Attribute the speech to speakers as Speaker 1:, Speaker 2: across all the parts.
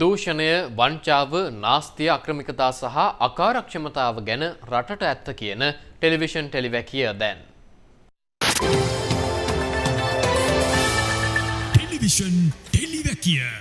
Speaker 1: දූෂණය වංචාව නාස්තිය අක්‍රමිකතා සහ අකාරක්ෂමතාව ගැන රටට ඇත්ත කියන ටෙලිවිෂන් ටෙලිවැකිය දැන්. ටෙලිවිෂන් ටෙලිවැකිය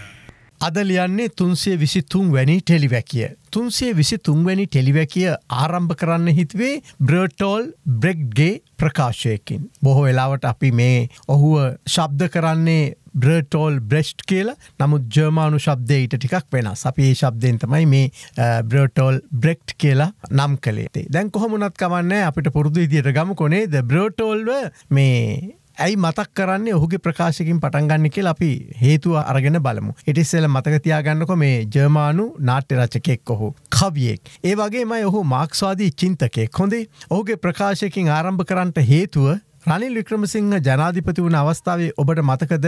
Speaker 1: අද ලියන්නේ තුන්සේ විසිත්තුන් වැනි ටෙලිවැකිය. තුන්සේ විසි තුන්වැනි ටෙලිවැකිය ආරම්භ කරන්න හිත්වේ බ්‍රටෝල් බ්‍රෙක්්ගේ ප්‍රකාශයකින්. බොහෝ වෙලාවට අපි මේ ඔහුව ශබ්ද කරන්නේ බ්‍රටෝල් බ්‍රෙස්්් කියල නමුත් ජර්මානු ශබ්දයට ටිකක් වෙන සපේ ශබ්දයෙන් තමයි මේ බ්‍රටෝල් බ්‍රෙක්් කියලා නම් කලේ දැන් කොහොමුණත් කවන්න අපිට පුරුදු ඉදිර ගම කොනේ ද බ්‍රටෝල්ව මේ ඇයි මතක් කරන්නේ ඔහුගේ ප්‍රකාශකින් පටන්ගන්න කෙල් අපි හේතුව අරගෙන බලමු. ඉටිස්සෙල මතකතියාගන්නකො මේ ජර්මානු නාට්‍ය රචකෙක් කොහු. කවියෙක්. ඒ වගේමයි ඔහු මාක්ස්වාදී චින්තකෙක් හොඳේ ඔහුගේ ප්‍රකාශයකින් ආරම්භ කරන්නට හේතුව රනිල් වික්‍රමසිංහ ජනාධිපති වුණ අවස්ථාවේ ඔබට මතකද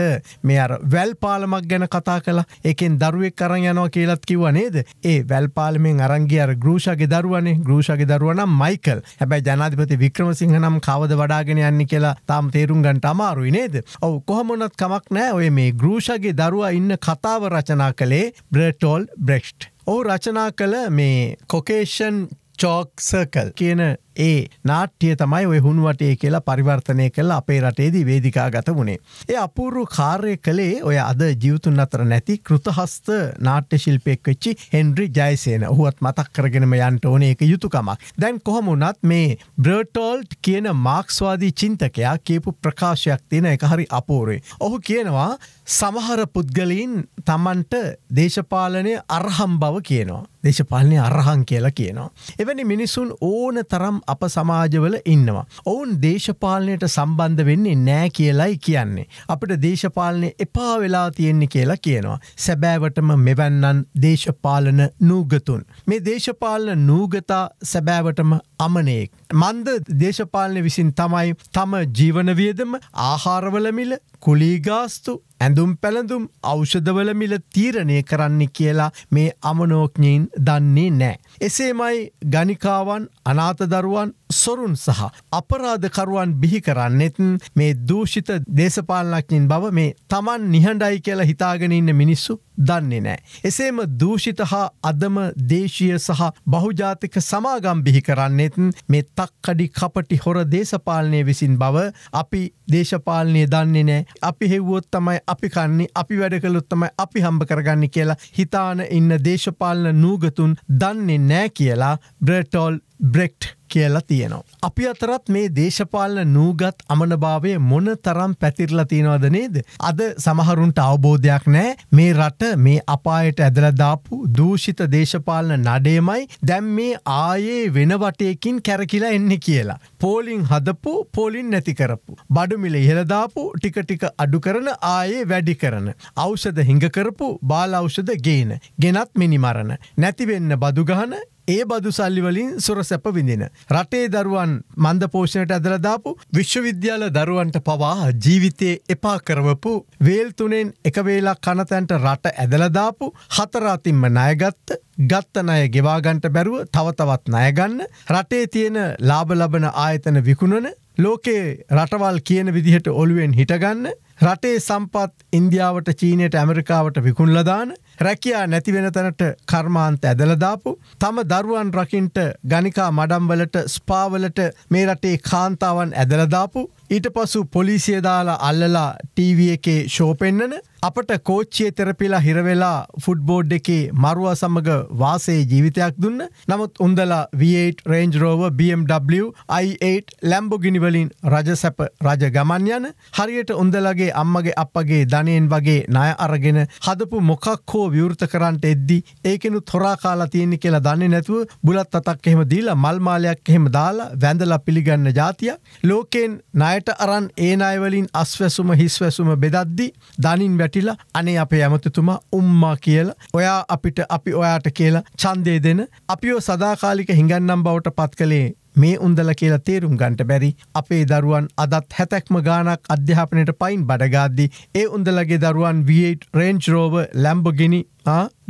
Speaker 1: මේ අර වැල්පාලමක් ගැන කතා කලා එකෙන් දරුවෙක් කරන් යනවා කියලත් කිව නේද ඒ වැල්පාලමෙන් අරංගේ අර ගෘෂගේ දරුවනේ ගෘෂගේ දරුවනම් මයිකල් හැබැයි ජනාධිපති වික්‍රමසිංහ නම් කවද වඩාගෙන යන්න කියලා තාම් තේරුම් ගන්ට අමාරුයි නේද ඔවු කොහොමොනත් කමක් නෑ ඔය මේ ගෘෂගේ දරුවා ඉන්න කතාව රචනා කළේ බ්‍රටෝල් බ්‍රෙක්ෂ් ඕ රචනා කළ මේ කොකේෂන් චෝක්සකල් කියන ඒ නාට්‍ය තමයි ඔය හුණුවටේ කියලා පරිවර්තනය කළ අපේ රටේදී වේදිකා ගත වුණේ. ඒ අපූරු කාර්ය කළේ ඔය අද ජීවතුන් අතර නැති කෘතහස්ත නාට්‍ය ශිල්පයෙක් වෙච්චි හෙන්ඩ්‍රි ජයසේන ඔහුවත් මතක් කරගෙනම යන්ට ඕන එක යුතුකමක්. දැන් කොහොමුණත් මේ බ්‍රටෝල්ට් කියන මාක්ස්වාදී චින්තකයා කියපු ප්‍රකාශයක් තියෙන එක හරි අපූරේ. ඔහු කියනවා සමහර පුද්ගලීන් තමන්ට දේශපාලනය අරහම් බව කියනවා. දේශපාලනය අරහන් කියලා කියනවා. එවැනි මිනිසුන් ඕන තරම් අප සමාජවල ඉන්නවා. ඔවුන් දේශපාලනයට සම්බන්ධ වෙන්නේ නෑ කියලයි කියන්නේ. අපට දේශපාලනය එපා වෙලා තියෙන්නේ කියලා කියනවා. සැබෑවටම මෙවැන්නන් දේශපාලන නූගතුන්. මේ දේශපාලන නූගතා සැබෑවටම අමනයෙක්. මන්ද දේශපාලනය විසින් තමයි තම ජීවනවියදම ආහාරවලමිල කුලීගාස්තු ඇඳුම් පැළඳුම් අෞෂධවල මිල තීරණය කරන්න කියලා මේ අමනෝඥයින් දන්නේ නෑ. එසේමයි ගනිකාවන් අනාත දරුවන් සොරුන් සහ අපරාධකරුවන් බිහි කරන්නෙත් මේ දූෂිත දේශපාලනක්ඥින් බව මේ තමන් නිහඬයි කියලා හිතාගෙනඉන්න මිනිස්සු දන්නේ නෑ. එසේම දූෂිත හා අදම දේශීය සහ බහුජාතික සමාගම් බිහි කරන්නෙත් මේ තක්කඩි කපටි හොර දේශපාලනය විසින් බව අපි දේශපාලනය දන්නේ නෑ අපි හෙව්වොත් තමයි අපි කන්නේ අපි වැඩකළොත් තමයි අපි හම්බ කරගන්න කියලා හිතාන ඉන්න දේශපාලන නූගතුන් දන්නේ නෑ කියලා බ්‍රටෝල් බ්‍රෙක්ට් කියලා තියෙනවා. අපි අතරත් මේ දේශපාලන නූගත් අමනභාවය මොන තරම් පැතිරලා තියෙනවද නේද. අද සමහරුන්ට අවබෝධයක් නෑ මේ රට මේ අපායට ඇදලදාපු දූෂිත දේශපාලන නඩේමයි දැම් මේ ආයේ වෙන වටයකින් කැරකිලා එන්න කියලා. පෝලිං හදපු පෝලින් නැති කරපු. බඩුමිල ඉහලදාපු ටිකටික අඩු කරන ආයේ වැඩි කරන. අවෂද හිඟකරපු බාලෞෂද ගේන. ගෙනත් මිනිමරණ. නැතිවෙන්න බදුගහන ඒ බදු සල්ලිවලින් සුර සැප විඳින. රටේ දරුවන් මන්ද පෝෂණයට ඇදලදාපු විශ්වවිද්‍යාල දරුවන්ට පවා ජීවිතයේ එපා කරවපු වේල් තුනෙන් එකවේලා කනතැන්ට රට ඇදලදාපු හතරාතින්ම නයගත්ත ගත්ත අය ගෙවාගන්ට බැරුව තවතවත් නයගන්න රටේ තියෙන ලාබ ලබන ආයතන විකුණන ලෝකේ රටවල් කියන විදිහට ඔළුවෙන් හිටගන්න රටේ සම්පත් ඉන්දියාවට චීනයට ඇමරිකාවට විකුණලදාන රැකයා නැතිවෙන තැනට කර්මාන්ත ඇදලදාපු. තම දරුවන් රකින්ට ගනිකා මඩම්වලට ස්පාවලට මේ රටේ කාන්තාවන් ඇදලදාපු. ඊට පසු පොලිසියදාලා අල්ලලා ටීව එකේ ශෝපෙන්න්නන අපට කෝච්චිය තෙරපිලා හිරවෙලා ෆුඩ්බෝඩ් එකේ මරුව සමඟ වාසේ ජීවිතයක් දුන්න නමුත් උන්දලා V8 රේන්ජ් රෝව BMW i8 ලැම්බොගිනිවලින් රජ සැප රජ ගමන් යන හරියට උන්දලගේ අම්මගේ අපගේ ධනයෙන් වගේ ණය අරගෙන හදපු මොකක් හෝ ඔබව විවෘත කරන්ට එද්දි ඒකෙනු තොරා කාලා තියෙන්නේ කියලා දන්නේ නැතුව බුලත් අතක් එහෙම දීලා මල් මාලයක් එහෙම දාලා වැඳලා පිළිගන්න જાතියක් ලෝකෙන් ණයට අරන් ඒ ණය වලින් අස්වැසුම හිස්වැසුම බෙදද්දි දනින් වැටිලා අනේ අපේ ඇමතිතුමා උම්මා කියලා ඔයා අපිට අපි ඔයාට කියලා ඡන්දේ දෙන අපිව සදාකාලික හිඟන්නම් බවට පත් කළේ මේ උන්දල කියලා තේරුම් ගන්ට බැරි අපේ දරුවන් අදත් හැතැක්ම ගානක් අධ්‍යාපනයට පයින් බඩගාද්දි ඒ උන්දලගේ දරුවන් වේට රේන්ච් රෝව ලැම්බගිනි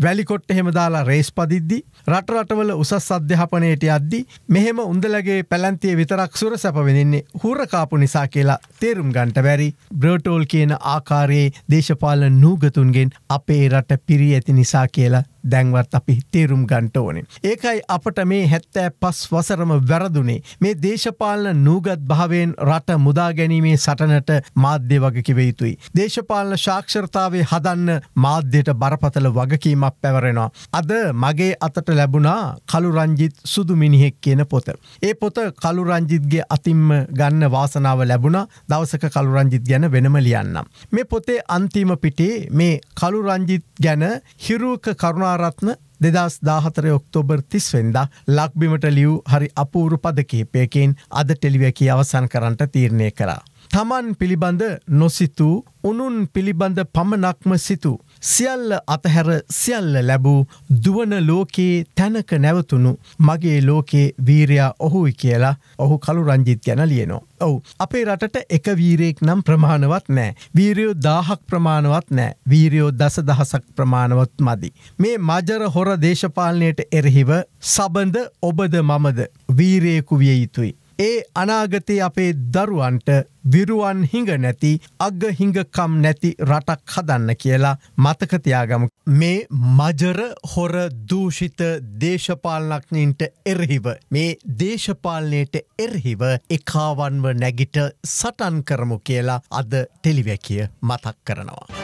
Speaker 1: වැලිකොට් එහෙමදාලා රේස් පදිද්දි රටරටවල උසස් අධ්‍යාපනයට අද්දි මෙහෙම උන්දලගේ පැලන්තිය විතරක් සුර සැපවෙදන්නේ හූරකාපු නිසා කියලා තේරුම් ගන්ට බැරි බ්‍රෝටෝල් කියන ආකාරයේ දේශපාල නූගතුන්ගෙන් අපේ රට පිරි ඇති නිසා කියලා දැන්වත් අපි තේරුම් ගන්ට ඕනේ. ඒකයි අපට මේ හැත්තෑ පස් වසරම වැරදුනේ මේ දේශපාලන නූගත් භාවයෙන් රට මුදාගැනීමේ සටනට මාධ්‍ය වගකිව යුතුයි. දේශපාලන ශාක්ෂර්තාවේ හදන්න මාධ්‍යයට බරපතල වගකීමක් පැවරෙනවා. අද මගේ අතට ලැබුණා කළුරංජිත් සුදු මිනිහෙක් කියන පොත. ඒ පොත කළුරංජිත්ගේ අතිම්ම ගන්න වාසනාව ලැබුණ දවසක කළුරංජිත් ගැන වෙනම ලියන්නම්. මේ පොතේ අන්තිම පිටේ මේ කළුරංජිත් ගැන හිරුවක කරුණා කරුණාරත්න දෙදස් දාහතර ඔක්තෝබර් තිස්වෙන්ද ලක්බිමට ලියව් හරි අපූරු පද කිහිපයකින් අද ටෙලිවැකි අවසන් කරන්නට තීරණය කරා. තමන් පිළිබඳ නොසිතූ උනුන් පිළිබඳ පමණක්ම සිතු. සියල්ල අතහැර සියල්ල ලැබූ දුවන ලෝකයේ තැනක නැවතුණු මගේ ලෝකේ වීරයා ඔහුයි කියලා ඔහු කළු රංජිත් ගැන ලියනෝ. ඔවු අපේ රටට එක වීරයෙක් නම් ප්‍රමාණවත් නෑ. වීරයෝ දාහක් ප්‍රමාණවත් නෑ වීරයෝ දස දහසක් ප්‍රමාණවත් මදි. මේ මජර හොර දේශපාලනයට එරහිව සබඳ ඔබද මමද වීරයෙකු විය යුතුයි. ඒ අනාගතය අපේ දරුවන්ට විරුවන් හිඟ නැති අග හිඟකම් නැති රටක් හදන්න කියලා මතකතියාගමු. මේ මජර හොර දූෂිත දේශපාලනක්නීන්ට එරහිව. මේ දේශපාලනයට එරහිව එකාවන්ව නැගිට සටන් කරමු කියලා අද ටෙලිවැකිය මතක් කරනවා.